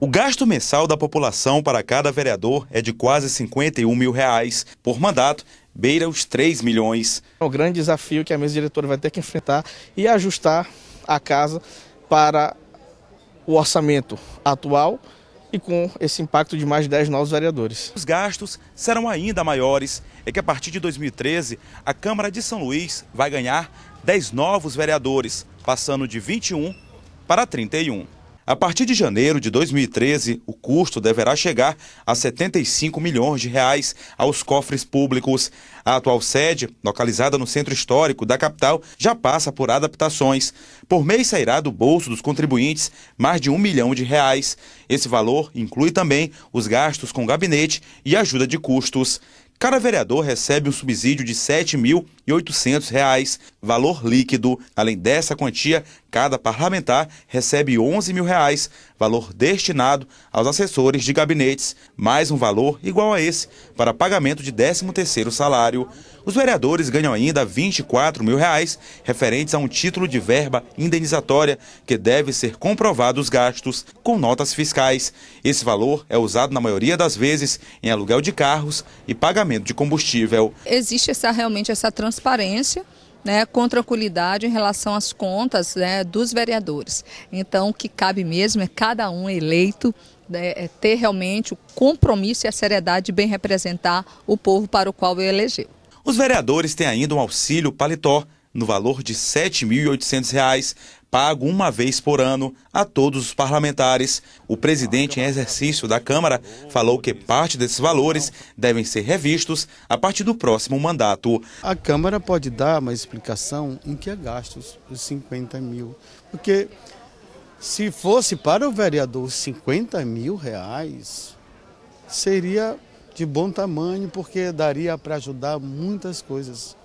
O gasto mensal da população para cada vereador é de quase 51 mil reais. Por mandato, beira os 3 milhões. É um grande desafio que a mesa diretora vai ter que enfrentar e ajustar a casa para o orçamento atual e com esse impacto de mais de 10 novos vereadores. Os gastos serão ainda maiores. É que a partir de 2013, a Câmara de São Luís vai ganhar 10 novos vereadores, passando de 21 para 31. A partir de janeiro de 2013, o custo deverá chegar a 75 milhões de reais aos cofres públicos. A atual sede, localizada no centro histórico da capital, já passa por adaptações. Por mês sairá do bolso dos contribuintes mais de um milhão de reais. Esse valor inclui também os gastos com gabinete e ajuda de custos. Cada vereador recebe um subsídio de R$ 7.800, valor líquido. Além dessa quantia, cada parlamentar recebe R$ 11.000, valor destinado aos assessores de gabinetes, mais um valor igual a esse para pagamento de 13º salário. Os vereadores ganham ainda R$ 24.000, referentes a um título de verba indenizatória que deve ser comprovado os gastos com notas fiscais. Esse valor é usado na maioria das vezes em aluguel de carros e pagamento de combustível. Existe essa, realmente essa transparência né, com tranquilidade em relação às contas né, dos vereadores. Então, o que cabe mesmo é cada um eleito né, é ter realmente o compromisso e a seriedade de bem representar o povo para o qual ele elegeu. Os vereadores têm ainda um auxílio paletó no valor de R$ 7.800 pago uma vez por ano a todos os parlamentares. O presidente em exercício da Câmara falou que parte desses valores devem ser revistos a partir do próximo mandato. A Câmara pode dar uma explicação em que é gastos os 50 mil, porque se fosse para o vereador 50 mil reais, seria de bom tamanho, porque daria para ajudar muitas coisas.